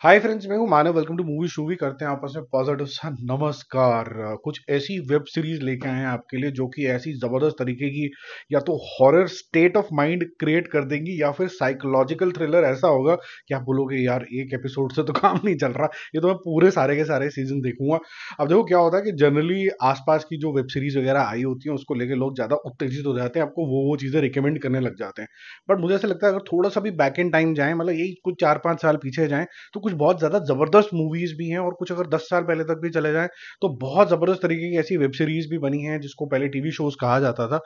हाय friends मैं हूं Manav welcome to movie शूवी करते हैं आपस में पॉजिटिव सा नमस्कार कुछ ऐसी वेब सीरीज लेके आए हैं आपके लिए जो कि ऐसी जबरदस्त तरीके की या तो horror state of mind create कर देंगी या फिर साइकोलॉजिकल थ्रिलर ऐसा होगा कि आप बोलोगे यार एक एपिसोड से तो काम नहीं चल रहा ये तो मैं पूरे सारे के सारे सीजन देखूंगा अब देखो क्या होता है कि जनरली आसपास की जो वेब सीरीज वगैरह आई होती है उसको लेकर लोग ज्यादा उत्तेजित हो जाते हैं आपको वो वो चीजें रिकमेंड करने लग जाते हैं बट मुझे ऐसा लगता है अगर थोड़ा सा भी बैक एंड टाइम जाए मतलब यही कुछ चार पांच साल पीछे जाए तो कुछ बहुत ज़्यादा ज़बरदस्त मूवीज़ भी हैं और कुछ अगर दस साल पहले तक भी चले जाएं तो बहुत ज़बरदस्त तरीके की ऐसी वेब सीरीज़ भी बनी हैं जिसको पहले टीवी शोज़ कहा जाता था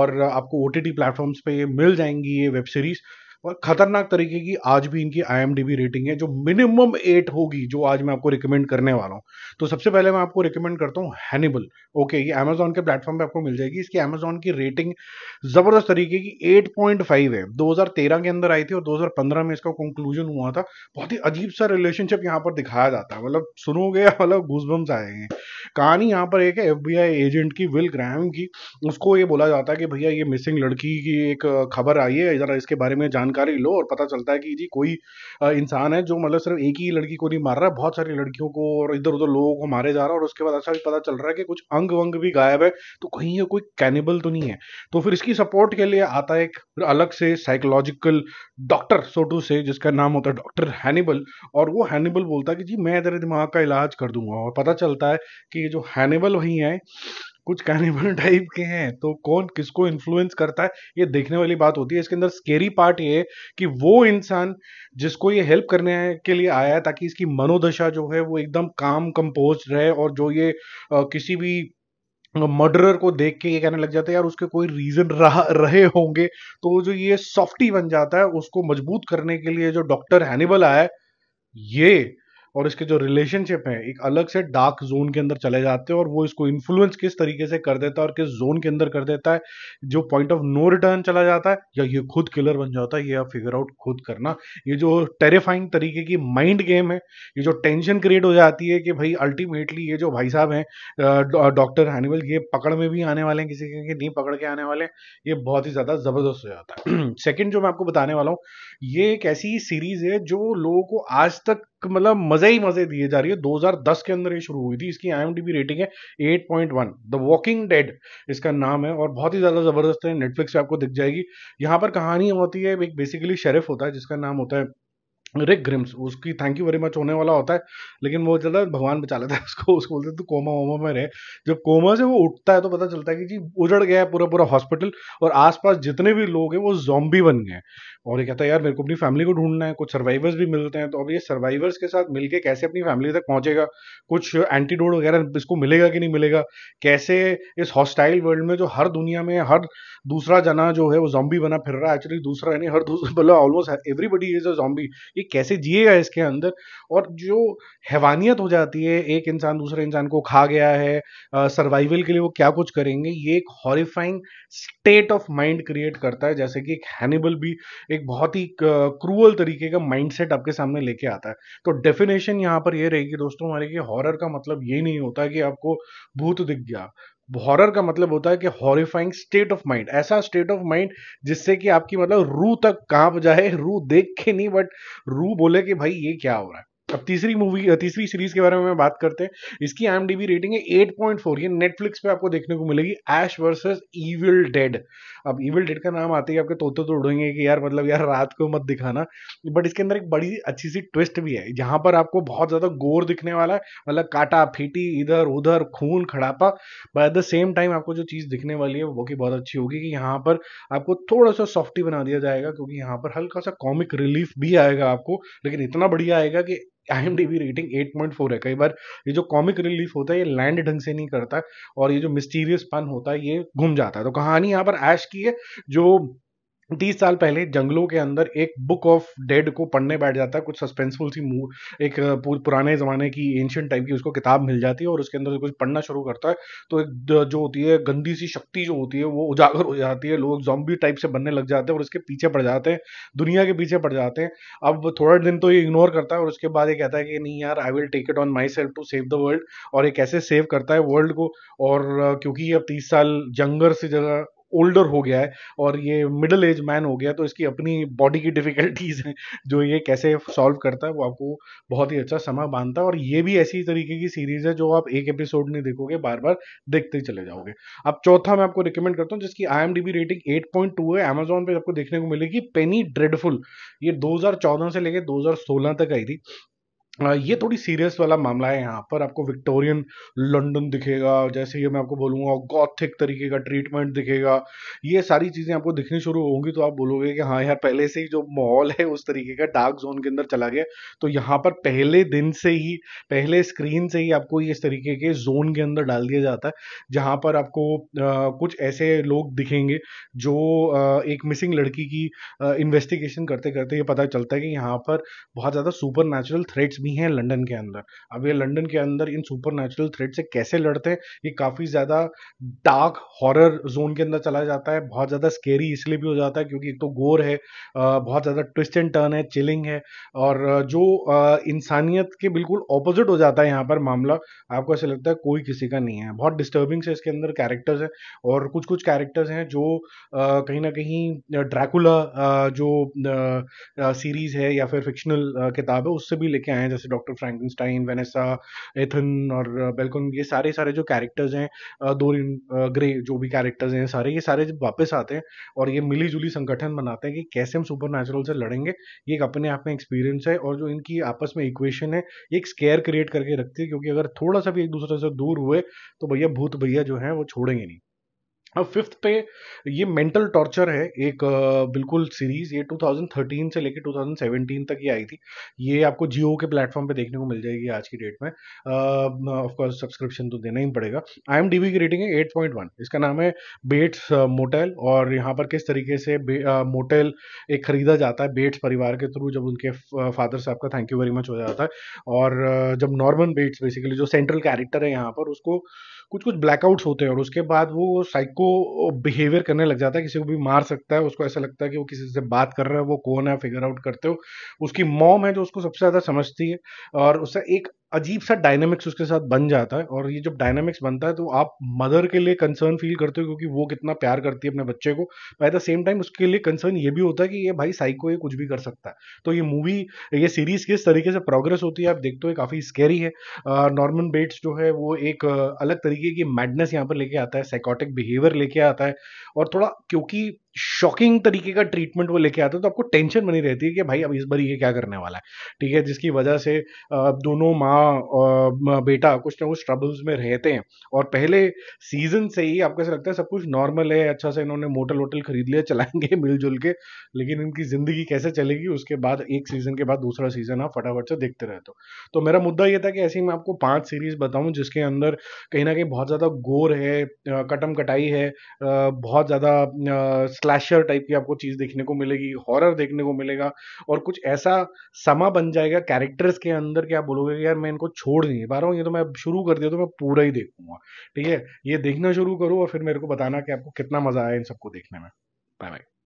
और आपको ओ टी टी प्लेटफॉर्म्स पे ये मिल जाएंगी ये वेब सीरीज़ और खतरनाक तरीके की आज भी इनकी आई रेटिंग है जो मिनिमम एट होगी जो आज मैं आपको रिकमेंड करने वाला हूँ तो सबसे पहले मैं आपको रिकमेंड करता हूँ हैनिबल ओके ये अमेजोन के प्लेटफॉर्म पे आपको मिल जाएगी इसकी अमेजोन की रेटिंग जबरदस्त तरीके की 8.5 है 2013 के अंदर आई थी और 2015 में इसका कंक्लूजन हुआ था बहुत ही अजीब सा रिलेशनशिप यहाँ पर दिखाया जाता है मतलब सुनोगे मतलब घूसबम्स आएंगे कहानी यहाँ पर एक है आई एजेंट की विल ग्राहम की उसको ये बोला जाता है कि भैया ये मिसिंग लड़की की एक खबर आई है ज़रा इसके बारे में जानकारी लो और पता चलता है कि जी कोई इंसान है जो मतलब सिर्फ एक ही लड़की को नहीं मार रहा है बहुत सारी लड़कियों को और इधर उधर लोगों को मारे जा रहा है और उसके बाद ऐसा अच्छा भी पता चल रहा है कि कुछ अंग वंग भी गायब है तो कहीं ये कोई कैनिबल तो नहीं है तो फिर इसकी सपोर्ट के लिए आता है एक अलग से साइकोलॉजिकल डॉक्टर सोटू से जिसका नाम होता है डॉक्टर हैनिबल और वो हैनिबल बोलता है कि जी मैं तेरे दिमाग का इलाज कर दूंगा और पता चलता है कि कि ये जो हैनिबल वही है कुछ कैनिबल टाइप के हैं तो कौन किसको इन्फ्लुएंस करता है ये देखने वाली बात होती है इसके अंदर स्केरी पार्ट ये है कि वो इंसान जिसको ये हेल्प करने के लिए आया है ताकि इसकी मनोदशा जो है वो एकदम काम कंपोज रहे और जो ये आ, किसी भी मर्डरर को देख के ये कहने लग जाते हैं यार उसके कोई रीजन रहे होंगे तो जो ये सॉफ्टी बन जाता है उसको मजबूत करने के लिए जो डॉक्टर हैनिबल आया है ये और इसके जो रिलेशनशिप है एक अलग से डार्क जोन के अंदर चले जाते हैं और वो इसको इन्फ्लुएंस किस तरीके से कर देता है और किस जोन के अंदर कर देता है जो पॉइंट ऑफ नो रिटर्न चला जाता है या ये खुद किलर बन जाता है ये आप फिगर आउट खुद करना ये जो टेरिफाइंग तरीके की माइंड गेम है ये जो टेंशन क्रिएट हो जाती है कि भाई अल्टीमेटली ये जो भाई साहब हैं डॉक्टर हैनिवल ये पकड़ में भी आने वाले हैं किसी के नहीं पकड़ के आने वाले ये बहुत ही ज़्यादा ज़बरदस्त हो जाता है सेकेंड जो मैं आपको बताने वाला हूँ ये एक ऐसी सीरीज़ है जो लोगों को आज तक मतलब मजे ही मजे दिए जा रही है 2010 के अंदर ये शुरू हुई थी इसकी आई रेटिंग है 8.1 द वॉकिंग डेड इसका नाम है और बहुत ही ज़्यादा ज़बरदस्त है नेटफ्लिक्स पे आपको दिख जाएगी यहाँ पर कहानी होती है एक बेसिकली शेरिफ होता है जिसका नाम होता है रिक ग्रिम्स उसकी थैंक यू वेरी मच होने वाला होता है लेकिन वो चलता है भगवान बचा लेता है उसको उसको बोलते तो कोमा वोमा में रहे जब कोमा से वो उठता है तो पता चलता है कि जी उजड़ गया है पूरा पूरा हॉस्पिटल और आसपास जितने भी लोग हैं वो जॉम्बी बन गए और ये कहता है यार मेरे को अपनी फैमिली को ढूंढना है कुछ सर्वाइवर्स भी मिलते हैं तो अब ये सर्वाइवर्स के साथ मिलकर कैसे अपनी फैमिली तक पहुंचेगा कुछ एंटीडोड वगैरह इसको मिलेगा कि नहीं मिलेगा कैसे इस हॉस्टाइल वर्ल्ड में जो हर दुनिया में हर दूसरा जना जो है वो जॉम्बी बना फिर रहा है एक्चुअली दूसरा यानी हर दूसरा मतलब almost everybody is a zombie कि कैसे जिएगा इसके अंदर और जो हैवानियत हो जाती है एक इंसान दूसरे इंसान को खा गया है सर्वाइवल के लिए वो क्या कुछ करेंगे ये एक horrifying state of mind create करता है जैसे कि एक हैनिबल भी एक बहुत ही क्रूअल तरीके का माइंड आपके सामने लेके आता है तो डेफिनेशन यहाँ पर यह रहेगी दोस्तों हमारे कि हॉरर का मतलब ये नहीं होता कि आपको भूत दिख गया हॉरर का मतलब होता है कि हॉरिफाइंग स्टेट ऑफ माइंड ऐसा स्टेट ऑफ माइंड जिससे कि आपकी मतलब रू तक कांप जाए रू देख के नहीं बट रू बोले कि भाई ये क्या हो रहा है अब तीसरी मूवी तीसरी सीरीज के बारे में बात करते हैं इसकी आई रेटिंग है एट पॉइंट फोर ये नेटफ्लिक्स पे आपको देखने को मिलेगी एश वर्सेस ईविल डेड अब ईविल डेड का नाम आते ही आपके तोते तो उड़ेंगे कि यार मतलब यार रात को मत दिखाना बट इसके अंदर एक बड़ी अच्छी सी ट्विस्ट भी है जहाँ पर आपको बहुत ज़्यादा गोर दिखने वाला है मतलब काटा फीटी इधर उधर खून खड़ापा but at the same time आपको जो चीज़ दिखने वाली है वो कि बहुत अच्छी होगी कि यहाँ पर आपको थोड़ा सा सॉफ्टी बना दिया जाएगा क्योंकि यहाँ पर हल्का सा कॉमिक रिलीफ भी आएगा आपको लेकिन इतना बढ़िया आएगा कि I M D B rating eight point four है कई बार ये जो कॉमिक रिलीफ होता है ये लैंड ढंग से नहीं करता और ये जो मिस्टीरियस पन होता है ये घूम जाता है तो कहानी यहाँ पर ऐश की है जो तीस साल पहले जंगलों के अंदर एक बुक ऑफ डेड को पढ़ने बैठ जाता है कुछ सस्पेंसफुल सी मूव एक पुराने ज़माने की एंशियंट टाइप की उसको किताब मिल जाती है और उसके अंदर कुछ पढ़ना शुरू करता है तो एक जो होती है गंदी सी शक्ति जो होती है वो उजागर हो जाती है लोग जॉम्बी टाइप से बनने लग जाते हैं और उसके पीछे पड़ जाते हैं दुनिया के पीछे पड़ जाते हैं अब थोड़ा दिन तो ये इग्नोर करता है और उसके बाद ये कहता है कि नहीं यार I will take it on myself to save the world और ये कैसे सेव करता है वर्ल्ड को और क्योंकि अब तीस साल जंगर से जगह ओल्डर हो गया है और ये मिडल एज मैन हो गया तो इसकी अपनी बॉडी की डिफिकल्टीज हैं जो ये कैसे सॉल्व करता है वो आपको बहुत ही अच्छा समय बांधता है और ये भी ऐसी तरीके की सीरीज है जो आप एक एपिसोड नहीं देखोगे बार बार देखते ही चले जाओगे अब चौथा मैं आपको रिकमेंड करता हूँ जिसकी आई रेटिंग एट है अमेजोन पर आपको देखने को मिलेगी पेनी ड्रेडफुल ये दो से लेकर दो तक आई थी ये थोड़ी सीरियस वाला मामला है यहाँ पर आपको विक्टोरियन लंदन दिखेगा जैसे ये मैं आपको बोलूँगा गॉथिक तरीके का ट्रीटमेंट दिखेगा ये सारी चीज़ें आपको दिखनी शुरू होंगी तो आप बोलोगे कि हाँ यार पहले से ही जो माहौल है उस तरीके का डार्क जोन के अंदर चला गया तो यहाँ पर पहले दिन से ही पहले स्क्रीन से ही आपको इस तरीके के जोन के अंदर डाल दिया जाता है जहाँ पर आपको आ, कुछ ऐसे लोग दिखेंगे जो आ, एक मिसिंग लड़की की इन्वेस्टिगेशन करते करते ये पता चलता है कि यहाँ पर बहुत ज़्यादा सुपर थ्रेट्स भी हैं लंदन के अंदर अब ये लंदन के अंदर इन सुपर नेचुरल थ्रेड से कैसे लड़ते हैं ये काफ़ी ज़्यादा डार्क हॉरर जोन के अंदर चला जाता है बहुत ज़्यादा स्केरी इसलिए भी हो जाता है क्योंकि एक तो गोर है बहुत ज़्यादा ट्विस्ट एंड टर्न है चिलिंग है और जो इंसानियत के बिल्कुल ऑपोजिट हो जाता है यहाँ पर मामला आपको ऐसा लगता है कोई किसी का नहीं है बहुत डिस्टर्बिंग से इसके अंदर कैरेक्टर्स हैं और कुछ कुछ कैरेक्टर्स हैं जो कहीं ना कहीं ड्रैकुला जो सीरीज़ है या फिर फिक्शनल किताब है उससे भी लेके आए जैसे डॉक्टर फ्रैंकनस्टाइन वेनेसा एथन और बेलकुन uh, ये सारे सारे जो कैरेक्टर्स हैं दो uh, ग्रे uh, जो भी कैरेक्टर्स हैं सारे ये सारे जब वापस आते हैं और ये मिलीजुली संगठन बनाते हैं कि कैसे हम सुपर से लड़ेंगे ये एक अपने आप में एक्सपीरियंस है और जो इनकी आपस में इक्वेशन है ये एक स्केयर क्रिएट करके रखती है क्योंकि अगर थोड़ा सा भी एक दूसरे से दूर हुए तो भैया भूत भैया जो है वो छोड़ेंगे नहीं अब फिफ्थ पे ये मेंटल टॉर्चर है एक बिल्कुल सीरीज ये 2013 से लेके 2017 तक ये आई थी ये आपको जियो के प्लेटफॉर्म पे देखने को मिल जाएगी आज की डेट में ऑफकोर्स सब्सक्रिप्शन तो देना ही पड़ेगा आई एम डी की रेटिंग है 8.1 इसका नाम है बेट्स मोटेल और यहाँ पर किस तरीके से मोटेल एक खरीदा जाता है बेट्स परिवार के थ्रू जब उनके फादर साहब का थैंक यू वेरी मच हो जाता है और जब नॉर्मन बेट्स बेसिकली जो सेंट्रल कैरेक्टर है यहाँ पर उसको कुछ कुछ ब्लैकआउट्स होते हैं और उसके बाद वो साइको बिहेवियर करने लग जाता है किसी को भी मार सकता है उसको ऐसा लगता है कि वो किसी से बात कर रहा है वो कौन है फिगर आउट करते हो उसकी मॉम है जो उसको सबसे ज़्यादा समझती है और उससे एक अजीब सा डायनेमिक्स उसके साथ बन जाता है और ये जब डायनेमिक्स बनता है तो आप मदर के लिए कंसर्न फील करते हो क्योंकि वो कितना प्यार करती है अपने बच्चे को बाय द सेम टाइम उसके लिए कंसर्न ये भी होता है कि ये भाई साइको ये कुछ भी कर सकता है तो ये मूवी ये सीरीज किस तरीके से प्रोग्रेस होती है आप देखते हो काफ़ी स्केरी है नॉर्मन बेट्स जो है वो एक अलग तरीके की मैडनेस यहाँ पर लेके आता है साइकोटिक बिहेवियर लेके आता है और थोड़ा क्योंकि शॉकिंग तरीके का ट्रीटमेंट वो लेके आता है तो आपको टेंशन बनी रहती है कि भाई अब इस बार ये क्या करने वाला है ठीक है जिसकी वजह से दोनों माँ बेटा कुछ ना कुछ ट्रबल्स में रहते हैं और पहले सीजन से ही आपको ऐसा लगता है सब कुछ नॉर्मल है अच्छा से इन्होंने मोटल वोटल खरीद लिया चलाएंगे मिलजुल के लेकिन इनकी ज़िंदगी कैसे चलेगी उसके बाद एक सीज़न के बाद दूसरा सीज़न आप फटाफट से देखते रहते हो तो मेरा मुद्दा ये था कि ऐसे ही मैं आपको पाँच सीरीज़ बताऊँ जिसके अंदर कहीं ना कहीं बहुत ज़्यादा गोर है कटम कटाई है बहुत ज़्यादा स्लैशर टाइप की आपको चीज़ देखने को मिलेगी हॉरर देखने को मिलेगा और कुछ ऐसा समा बन जाएगा कैरेक्टर्स के अंदर कि आप बोलोगे कि यार मैं इनको छोड़ नहीं पा रहा हूँ ये तो मैं शुरू कर दिया तो मैं पूरा ही देखूंगा ठीक है ये देखना शुरू करूँ और फिर मेरे को बताना कि आपको कितना मज़ा आया इन सबको देखने में बाय बाय